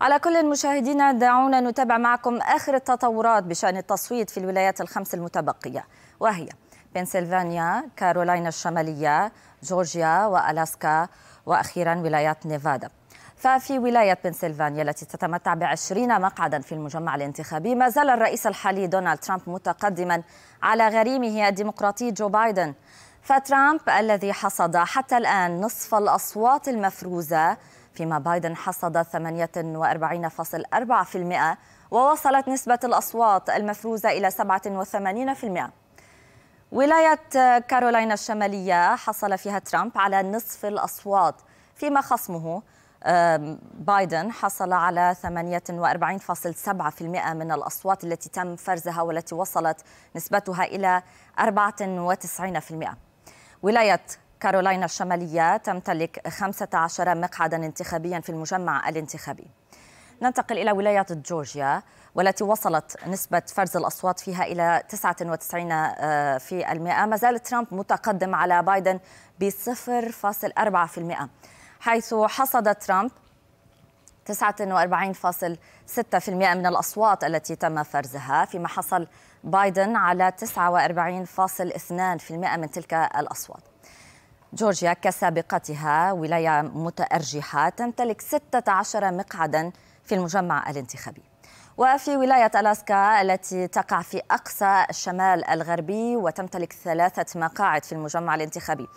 على كل المشاهدين دعونا نتابع معكم آخر التطورات بشأن التصويت في الولايات الخمس المتبقية وهي بنسلفانيا، كارولاينا الشمالية، جورجيا وألاسكا وأخيرا ولايات نيفادا ففي ولاية بنسلفانيا التي تتمتع بعشرين مقعدا في المجمع الانتخابي ما زال الرئيس الحالي دونالد ترامب متقدما على غريمه الديمقراطي جو بايدن فترامب الذي حصد حتى الآن نصف الأصوات المفروزة فيما بايدن حصد 48.4% ووصلت نسبة الأصوات المفروزة إلى 87%. ولاية كارولاينا الشمالية حصل فيها ترامب على نصف الأصوات فيما خصمه بايدن حصل على 48.7% من الأصوات التي تم فرزها والتي وصلت نسبتها إلى 94%. ولاية كارولاينا الشمالية تمتلك 15 مقعدا انتخابيا في المجمع الانتخابي ننتقل إلى ولاية جورجيا والتي وصلت نسبة فرز الأصوات فيها إلى 99 آه، في المئة ما زال ترامب متقدم على بايدن ب 0.4% حيث حصد ترامب 49.6% من الأصوات التي تم فرزها فيما حصل بايدن على 49.2% من تلك الأصوات جورجيا كسابقتها ولاية متأرجحة تمتلك 16 مقعدا في المجمع الانتخابي وفي ولاية ألاسكا التي تقع في أقصى الشمال الغربي وتمتلك ثلاثة مقاعد في المجمع الانتخابي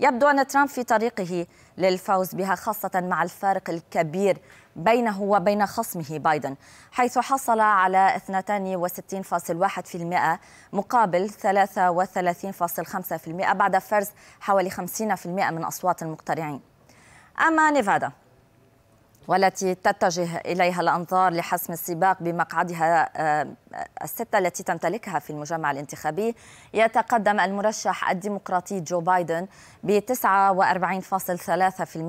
يبدو أن ترامب في طريقه للفوز بها خاصة مع الفارق الكبير بينه وبين خصمه بايدن حيث حصل على 62.1% مقابل 33.5% بعد فرز حوالي 50% من أصوات المقترعين أما نيفادا والتي تتجه إليها الأنظار لحسم السباق بمقعدها آه، الستة التي تمتلكها في المجمع الانتخابي يتقدم المرشح الديمقراطي جو بايدن ب 49.3%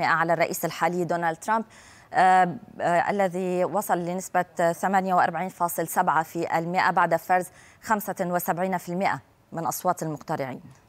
على الرئيس الحالي دونالد ترامب آه آه الذي وصل لنسبة 48.7% بعد فرز 75% من أصوات المقترعين